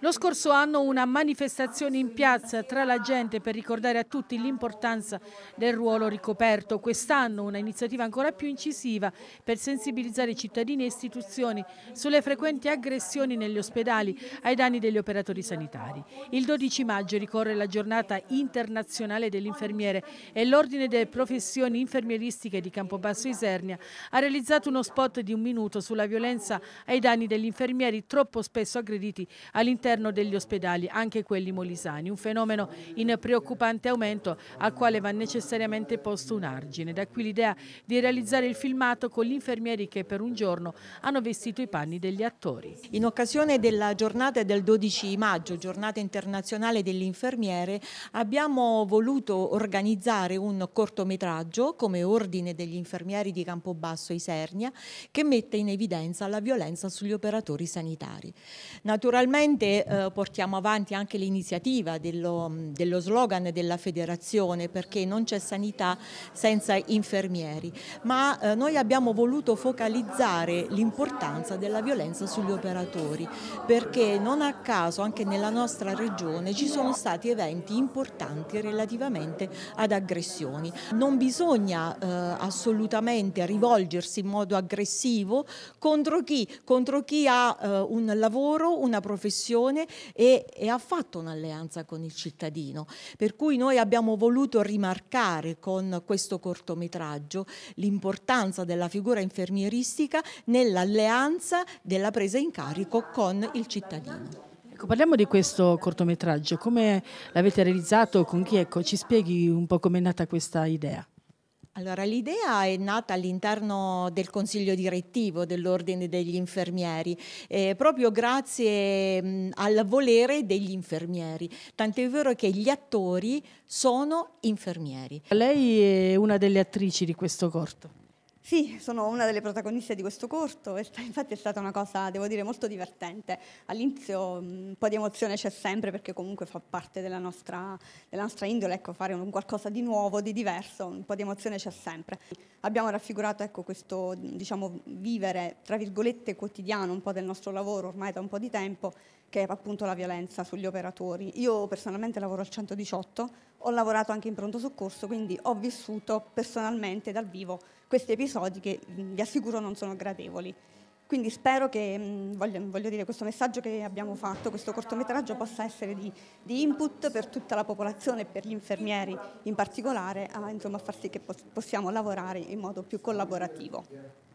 Lo scorso anno una manifestazione in piazza tra la gente per ricordare a tutti l'importanza del ruolo ricoperto. Quest'anno una iniziativa ancora più incisiva per sensibilizzare cittadini e istituzioni sulle frequenti aggressioni negli ospedali ai danni degli operatori sanitari. Il 12 maggio ricorre la giornata internazionale dell'infermiere e l'Ordine delle professioni infermieristiche di Campobasso Isernia ha realizzato uno spot di un minuto sulla violenza ai danni degli infermieri troppo spesso spesso aggrediti all'interno degli ospedali, anche quelli molisani, un fenomeno in preoccupante aumento al quale va necessariamente posto un argine. Da qui l'idea di realizzare il filmato con gli infermieri che per un giorno hanno vestito i panni degli attori. In occasione della giornata del 12 maggio, giornata internazionale delle infermiere, abbiamo voluto organizzare un cortometraggio come ordine degli infermieri di Campobasso Isernia che mette in evidenza la violenza sugli operatori sanitari. Naturalmente eh, portiamo avanti anche l'iniziativa dello, dello, slogan della federazione perché non c'è sanità senza infermieri, ma eh, noi abbiamo voluto focalizzare l'importanza della violenza sugli operatori perché non a caso anche nella nostra regione ci sono stati eventi importanti relativamente ad aggressioni. Non bisogna eh, assolutamente rivolgersi in modo aggressivo contro chi, contro chi ha eh, un lavoro lavoro, una professione e, e ha fatto un'alleanza con il cittadino. Per cui noi abbiamo voluto rimarcare con questo cortometraggio l'importanza della figura infermieristica nell'alleanza della presa in carico con il cittadino. Ecco, parliamo di questo cortometraggio, come l'avete realizzato, con chi, ecco, ci spieghi un po' com'è nata questa idea? Allora, l'idea è nata all'interno del consiglio direttivo dell'Ordine degli Infermieri, eh, proprio grazie mh, al volere degli infermieri. Tant'è vero che gli attori sono infermieri. Lei è una delle attrici di questo corto. Sì, sono una delle protagoniste di questo corto infatti è stata una cosa, devo dire, molto divertente. All'inizio mm, un po' di emozione c'è sempre perché comunque fa parte della nostra, della nostra indole, ecco, fare un qualcosa di nuovo, di diverso, un po' di emozione c'è sempre. Abbiamo raffigurato ecco, questo diciamo, vivere, tra virgolette, quotidiano un po' del nostro lavoro ormai da un po' di tempo, che è appunto la violenza sugli operatori. Io personalmente lavoro al 118, ho lavorato anche in pronto soccorso, quindi ho vissuto personalmente dal vivo questi episodi che vi assicuro non sono gradevoli. Quindi spero che voglio, voglio dire, questo messaggio che abbiamo fatto, questo cortometraggio, possa essere di, di input per tutta la popolazione e per gli infermieri in particolare, a, insomma, a far sì che possiamo lavorare in modo più collaborativo.